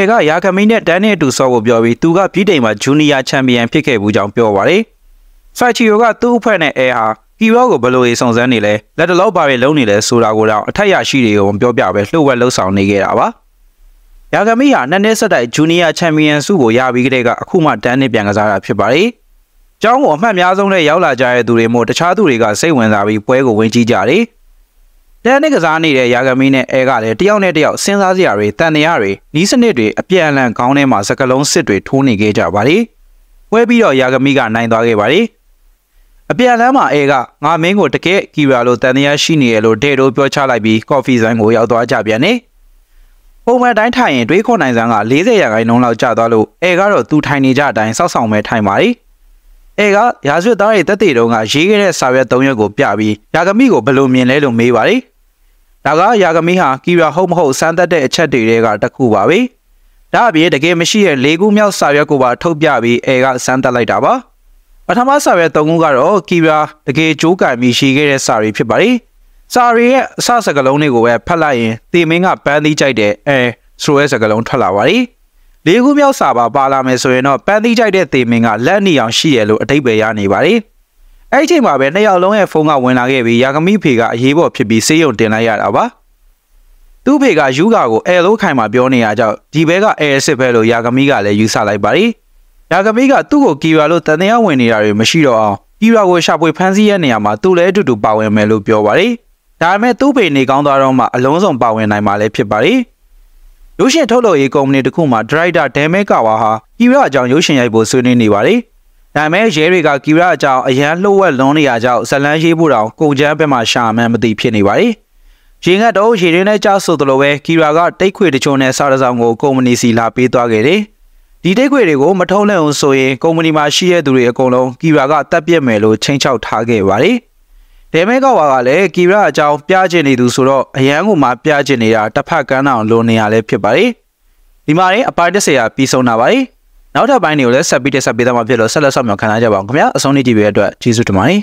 ယ်ကရာခမင်းနဲ့တန်းနဲ့အတူဆော့ဖို့ပြောပြီးသူကပြည်တိန်မှာဂျူနီယာချန်ပီယံဖြစ်ခဲ့ဘူးကြောင်းပြောပါတယ်။ဖာချီယိုကသူ့အဖွဲ့နဲ့အဲဟာကီရောကိုဘယ်လိုရေးစုံစမ်းနေလဲလက်တလောက်ပါပဲလုံးနေလဲဆိုတာကိုတော့အထက်ရရှိတွေကိုပြောပြပဲလှုပ်ဝက်လှုပ်ဆောင်နေခဲ့တာပါ။ရာဂမီဟာနှစ်နှစ်ဆက်တိုက်ဂျူနီယာချန်ပီယံဆုကိုရပြီးကြတဲ့ကအခုမှတန်းနဲ့ပြန်ကစားတာဖြစ်ပါတယ်။ကျောင်းကိုအမှတ်များဆုံးနဲ့ရောက်လာကြတဲ့သူတွေမို့တခြားသူတွေကစိတ်ဝင်စားပြီးပွဲကိုဝင်ကြည့်ကြတယ်။လက်နဲ့ကစားနေတဲ့ယာဂမီနဲ့အဲကလည်းတယောက်နဲ့တယောက်စဉ်းစားစရာတွေတန်တရားတွေနီးစနစ်တွေအပြန့်အလန့်ခေါင်းထဲမှာစကလုံးစစ်တွေထိုးနေခဲ့ကြပါလေ။ဝဲပြီးတော့ယာဂမီကနိုင်သွားခဲ့ပါလေ။အပြန့်လန်းမှာအဲကငါမင်းကိုတကယ်ကီရာလို့တန်တရားရှိနေရလို့ဒေတိုပြောချလိုက်ပြီးကော်ဖီဆိုင်ကိုရောက်သွားကြပြန်နေ။ပုံမှန်တိုင်းထိုင်ရင်တွေးခေါ်နိုင်စမ်းက40ရာခိုင်နှုန်းလောက်ကျသွားလို့အဲကတော့သူထိုင်နေကြအတိုင်းစောက်ဆောင်ပဲထိုင်ပါလေ။အဲကရာဇဝတ်သားရဲ့တက်တေတုံးကရေးခဲ့တဲ့စာရွက်၃ရွက်ကိုပြပြီးယာကမိကိုဘယ်လိုမြင်လဲလို့မေးပါလေဒါကယာဂမီဟာကီရာဟုတ်မဟုတ်စမ်းသပ်တဲ့အချက်တွေတဲကတစ်ခုပါပဲ။ဒါအပြင်တကယ်မရှိတဲ့၄ခုမြောက်စာရွက်ကိုပါထုတ်ပြပြီးအဲကစမ်းသပ်လိုက်တာပါ။ပထမစာရွက်၃ခုကတော့ကီရာတကယ်ကြိုးကင်ပြီးရှိခဲ့တဲ့စာတွေဖြစ်ပါတယ်။စာရီရဲ့အစစကလုံးတွေကိုပဲဖတ်လိုက်ရင်တေမင်းကပန်းသီးကြိုက်တဲ့အဲဆိုရဲစကလုံးထွက်လာပါတယ်။လေးခုမြောက်စာပါပါလာမယ်ဆိုရင်တော့ပန်းသီးကြိုက်တဲ့သေမင်ကလက်နေအောင်ရှိရလို့အတိတ်ပဲရနေပါတယ်အဲ့ဒီချိန်မှာပဲနှစ်ယောက်လုံးရဲ့ဖုန်းကဝင်လာခဲ့ပြီးယာကမိဖေကအရေးပေါ်ဖြစ်ပြီးစေးရုံတင်လိုက်ရတာပါသူ့ဖေကယူဂါကိုအဲလို့ခိုင်မှာပြောနေရကြောင့်ဒီဘဲကအဲအစ်စ်ပဲလို့ယာကမိကလည်းယူဆလိုက်ပါရီယာကမိကသူ့ကိုကီရာလို့တန်တရားဝင်နေတာတွေမရှိတော့အောင်ကီရာကိုရှာဖွေဖမ်းဆီးရနေရမှာသူလည်းအတူတူပါဝင်မယ်လို့ပြောပါရီဒါပေမဲ့သူ့ဖေနေကောင်းသွားတော့မှအလုံးစုံပါဝင်နိုင်မှာလည်းဖြစ်ပါရီရုပ်ရှင်ထုတ်လုပ်ရေးကုမ္ပဏီတစ်ခုမှာဒါရိုက်တာဒဲမဲကာဝါဟာကီရာအကြောင်းရုပ်ရှင်ရိုက်ဖို့ဆွေးနွေးနေပါရီဒါပေမဲ့ရဲတွေကကီရာအကြောင်းအရန်လှုပ်ဝက်လွန်နေရကြောင်းဇလန်းရေးဖို့တောင်ကုန်ချမ်းဘက်မှရှာမှန်းမသိဖြစ်နေပါတယ်။ရင်ငတ်တော့ရေရင်းနဲ့ကြားဆိုသလိုပဲကီရာကတိတ်ခွေတချို့နဲ့စားရဆောင်ကိုကုမ္ပဏီစီလာပေးသွားခဲ့တယ်။ဒီတိတ်ခွေတွေကိုမထုံးလန့်အောင်ဆိုရင်ကုမ္ပဏီမှာရှိတဲ့သူတွေအကုန်လုံးကီရာကတပ်ပြစ်မယ်လို့ချိန်ချောက်ထားခဲ့ပါတယ်။ဒေမဲကဝါကလည်းကီရာအကြောင်းပြချင်နေသူဆိုတော့အရန်ကိုမှပြချင်နေတာတစ်ဖက်ကန်းအောင်လွန်နေရလဲဖြစ်ပါတယ်။ဒီမှာရင်အပိုင်းတစ်ဆယ်ရာပြီးဆုံးတာပါတယ်။နောက်ထပ်ပိုင်းတွေကိုလည်းဆက်ပြီးတက်ဆက်ပေးသွားမှာဖြစ်လို့ဆက်လက်ဆောင်မြောက်ခံစားကြပါအောင်ခင်ဗျာအဆုံးထိကြည့်ပေးတဲ့အတွက်ကျေးဇူးတင်ပါတယ်